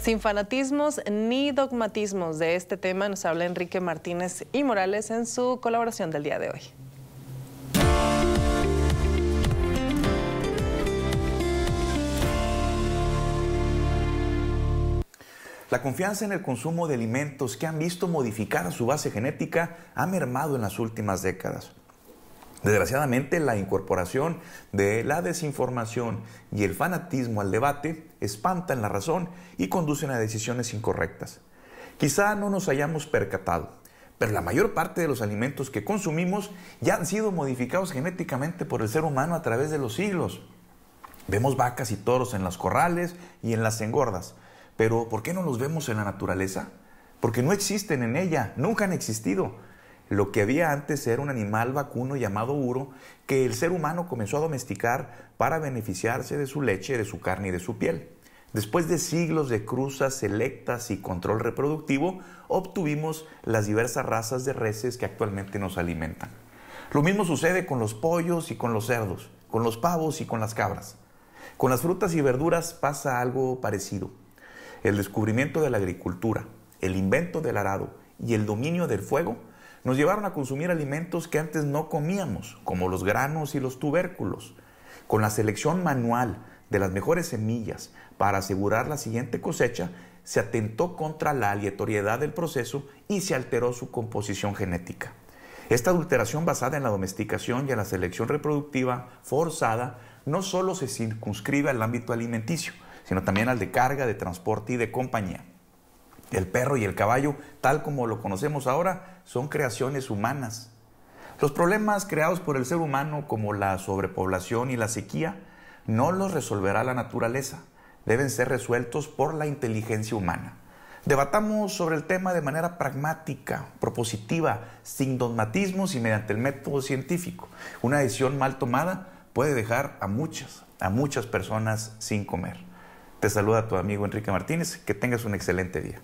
Sin fanatismos ni dogmatismos de este tema nos habla Enrique Martínez y Morales en su colaboración del día de hoy. La confianza en el consumo de alimentos que han visto modificar su base genética ha mermado en las últimas décadas. Desgraciadamente, la incorporación de la desinformación y el fanatismo al debate espantan la razón y conducen a decisiones incorrectas. Quizá no nos hayamos percatado, pero la mayor parte de los alimentos que consumimos ya han sido modificados genéticamente por el ser humano a través de los siglos. Vemos vacas y toros en los corrales y en las engordas, pero ¿por qué no los vemos en la naturaleza? Porque no existen en ella, nunca han existido. Lo que había antes era un animal vacuno llamado uro que el ser humano comenzó a domesticar para beneficiarse de su leche, de su carne y de su piel. Después de siglos de cruzas selectas y control reproductivo, obtuvimos las diversas razas de reses que actualmente nos alimentan. Lo mismo sucede con los pollos y con los cerdos, con los pavos y con las cabras. Con las frutas y verduras pasa algo parecido. El descubrimiento de la agricultura, el invento del arado y el dominio del fuego nos llevaron a consumir alimentos que antes no comíamos, como los granos y los tubérculos. Con la selección manual de las mejores semillas para asegurar la siguiente cosecha, se atentó contra la aleatoriedad del proceso y se alteró su composición genética. Esta adulteración basada en la domesticación y en la selección reproductiva forzada no solo se circunscribe al ámbito alimenticio, sino también al de carga, de transporte y de compañía. El perro y el caballo, tal como lo conocemos ahora, son creaciones humanas. Los problemas creados por el ser humano, como la sobrepoblación y la sequía, no los resolverá la naturaleza. Deben ser resueltos por la inteligencia humana. Debatamos sobre el tema de manera pragmática, propositiva, sin dogmatismos y mediante el método científico. Una decisión mal tomada puede dejar a muchas, a muchas personas sin comer. Te saluda tu amigo Enrique Martínez. Que tengas un excelente día.